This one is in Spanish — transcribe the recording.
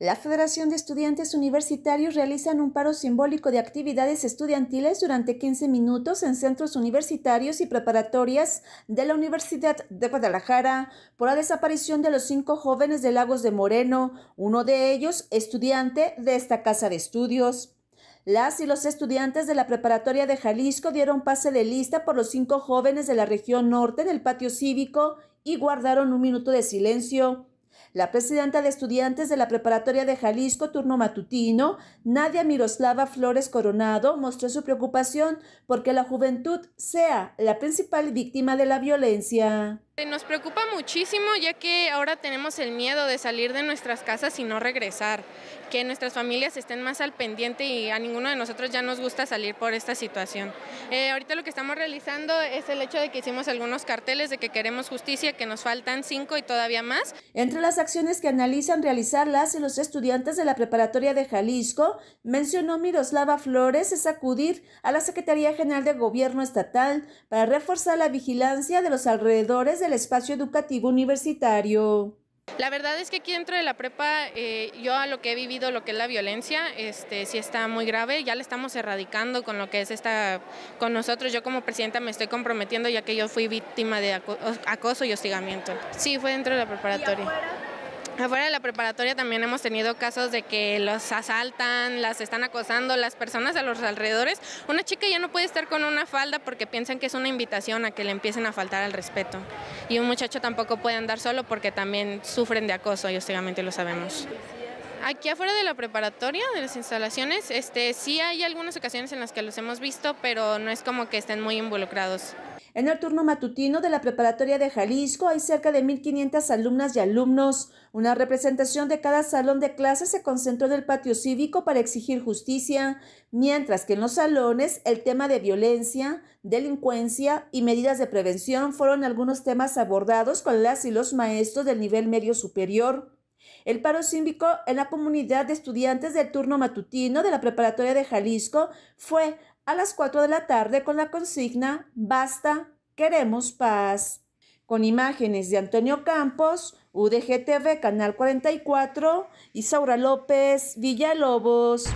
La Federación de Estudiantes Universitarios realizan un paro simbólico de actividades estudiantiles durante 15 minutos en centros universitarios y preparatorias de la Universidad de Guadalajara por la desaparición de los cinco jóvenes de Lagos de Moreno, uno de ellos estudiante de esta casa de estudios. Las y los estudiantes de la preparatoria de Jalisco dieron pase de lista por los cinco jóvenes de la región norte del patio cívico y guardaron un minuto de silencio. La presidenta de estudiantes de la Preparatoria de Jalisco, turno matutino, Nadia Miroslava Flores Coronado, mostró su preocupación porque la juventud sea la principal víctima de la violencia. Nos preocupa muchísimo ya que ahora tenemos el miedo de salir de nuestras casas y no regresar, que nuestras familias estén más al pendiente y a ninguno de nosotros ya nos gusta salir por esta situación. Eh, ahorita lo que estamos realizando es el hecho de que hicimos algunos carteles de que queremos justicia, que nos faltan cinco y todavía más. Entre las acciones que analizan realizarlas y los estudiantes de la preparatoria de Jalisco, mencionó Miroslava Flores es acudir a la Secretaría General de Gobierno Estatal para reforzar la vigilancia de los alrededores de espacio educativo universitario. La verdad es que aquí dentro de la prepa, eh, yo a lo que he vivido, lo que es la violencia, este, sí está muy grave, ya la estamos erradicando con lo que es esta, con nosotros, yo como presidenta me estoy comprometiendo ya que yo fui víctima de acoso y hostigamiento. Sí, fue dentro de la preparatoria. Afuera de la preparatoria también hemos tenido casos de que los asaltan, las están acosando, las personas a los alrededores. Una chica ya no puede estar con una falda porque piensan que es una invitación a que le empiecen a faltar al respeto. Y un muchacho tampoco puede andar solo porque también sufren de acoso y hostigamiento, lo sabemos. Aquí afuera de la preparatoria, de las instalaciones, este, sí hay algunas ocasiones en las que los hemos visto, pero no es como que estén muy involucrados. En el turno matutino de la preparatoria de Jalisco hay cerca de 1.500 alumnas y alumnos. Una representación de cada salón de clase se concentró en el patio cívico para exigir justicia, mientras que en los salones el tema de violencia, delincuencia y medidas de prevención fueron algunos temas abordados con las y los maestros del nivel medio superior. El paro símbico en la comunidad de estudiantes del turno matutino de la preparatoria de Jalisco fue a las 4 de la tarde con la consigna Basta, queremos paz. Con imágenes de Antonio Campos, UDGTV, Canal 44 y Saura López, Villalobos.